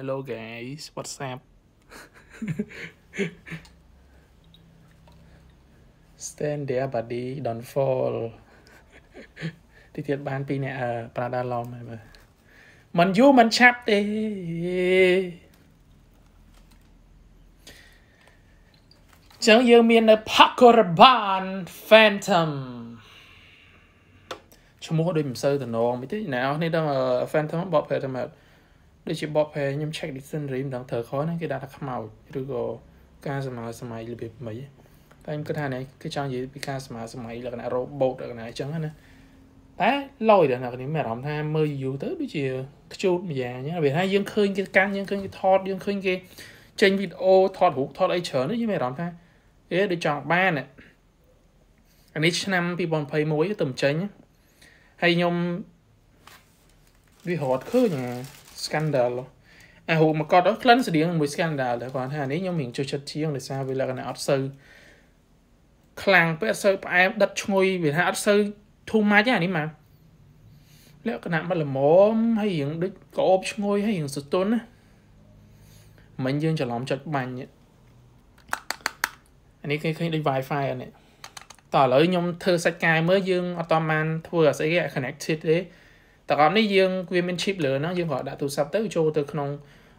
Hello guys what's up Stand there buddy don't fall ទីទៀតបានពីអ្នកប្រាដាឡំហើយមើលมันយូរมันឆាប់ទេចឹងយើងមាននៅផាកូរបាន Phantom ឈ្មោះដូចមិនសូវតំណងមិនទេអ្នកនរនេះដល់ Phantom បកប្រែតែមកដូចជា Bob Hay ខ្ញុំ check dictionary ម្ដងត្រូវខុសហ្នឹងគេដាក់ថាខ្មោចឬក៏ការសម័យសម័យរបៀបមិនតែខ្ញុំគិតថានេះគេចង់និយាយពីការសម័យសម័យលក្ខណៈ robot លក្ខណៈអញ្ចឹងណាតែឡយដល់អ្នកនេះមានអារម្មណ៍ថាមើលយូរទៅដូចជាខ្ជូតម្យ៉ាងអញ្ចឹងវាថាយើងឃើញគេកាន់យើងឃើញគេថតយើងឃើញគេចេញវីដេអូថតរូបថតអីច្រើនយើងមានអារម្មណ៍ថាអេដូចចង់បានអានេះឆ្នាំ2021ទៅចេញហើយខ្ញុំវារត់ឃើញអា scandal អារូបមកកត់ក្លិនស្តៀងមួយ scandal ដែរគាត់ថានេះខ្ញុំរៀងចូលចិត្តជាងដោយសារវាលក្ខណៈអត់សូវខ្លាំងពេកអត់សូវផ្អែមដិតឈ្ងុយវាថាអត់សូវ too much អានេះមកលក្ខណៈមិនល្មមហើយរៀងដូចក្អោបឈ្ងុយហើយរៀងសតុនណាមិញយើងច្រឡំចិត្តបាញ់អានេះគេឃើញដូច Wi-Fi អានេះតោះឥឡូវខ្ញុំធ្វើសាច់កាយមើលយើងអត់តបានធ្វើអាស្អី connected ទេតកនេះយើងវាមាន chip លើហ្នឹងយើងគ្រាន់ដាក់ទូរស័ព្ទទៅចូលទៅក្នុង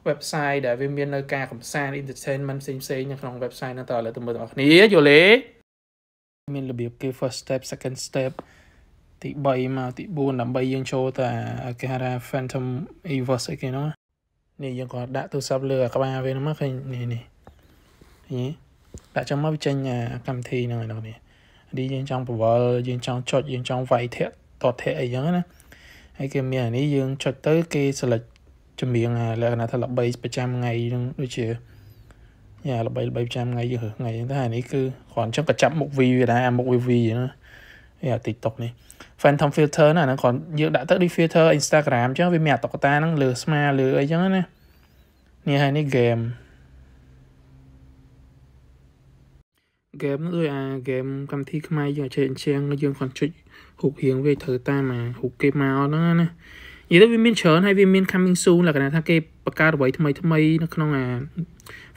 website ដែលវាមាននៅការកំសាន្ត entertainment ផ្សេងផ្សេងនៅក្នុង website ហ្នឹងតើឥឡូវទៅមើលបងប្អូនយល់ទេមានរបៀបគេ first step second step ទី3មកទី4ដើម្បីយើងចូលទៅអាគេហៅថា phantom evos អីគេហ្នឹងនេះយើងគាត់ដាក់ទូរស័ព្ទលើអាក្បាលវាហ្នឹងមកឃើញនេះនេះនេះដាក់ចាំមកវាចេញកម្មវិធីហ្នឹងឯនោះនេះនេះយើងចង់បវលយើងចង់ចុចយើងចង់វាយធាក់តតធាក់អីចឹងណាហើយគេមានអានេះយើងចុចទៅគេ select ចម្រៀងអាលក្ខណៈថាល្បីប្រចាំថ្ងៃនឹងដូចជាយ៉ាល្បីល្បីប្រចាំថ្ងៃយើងរើសថ្ងៃហ្នឹងតែអានេះគឺគ្រាន់ចឹងក៏ចាប់មុខ V វាដែរអាមុខ V ហ្នឹងយ៉ា TikTok នេះ Phantom filter ណាហ្នឹងគ្រាន់យើងដាក់ទៅដូច filter Instagram ចឹងវាមានអាតុកតាហ្នឹងលើស្មាលើអីចឹងណានេះហើយនេះ game ហ្គេមដូចអាហ្គេមកម្មវិធីខ្មែរយើងអាចជាងយើងគាត់ចុចរូបរាងវាត្រូវតាមអារូបគេមកហ្នឹងណានិយាយទៅវាមានច្រើនហើយវាមាន coming soon លក្ខណៈថាគេបង្កើតអ្វីថ្មីថ្មីនៅក្នុងអា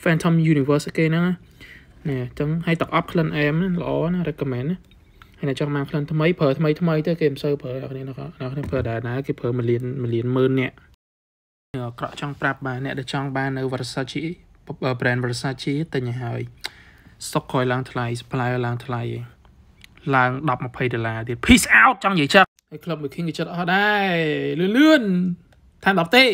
Phantom Universe គេហ្នឹងណាអញ្ចឹងហើយទឹកអប់ Clan M ល្អណា recommend ណាហើយអ្នកចង់បាន Clan ថ្មីប្រើថ្មីថ្មីទៅគេមិនសូវប្រើអ្នកនេះអ្នកនេះប្រើដែរណាគេប្រើមួយលានមួយលានម៉ឺននាក់អក្រក់ចង់ប្រាប់បាទអ្នកដែលចង់បាននៅ Versace brand Versace ទិញឲ្យហើយសុកក្រោយឡើងថ្លៃ supplier ឡើងថ្លៃឡើង10 20ដុល្លារទៀត peace out ចង់និយាយចាស់ហើយ club មួយ king ក៏ចិត្តអស់ដែរលឿនលឿនតាម10ទេ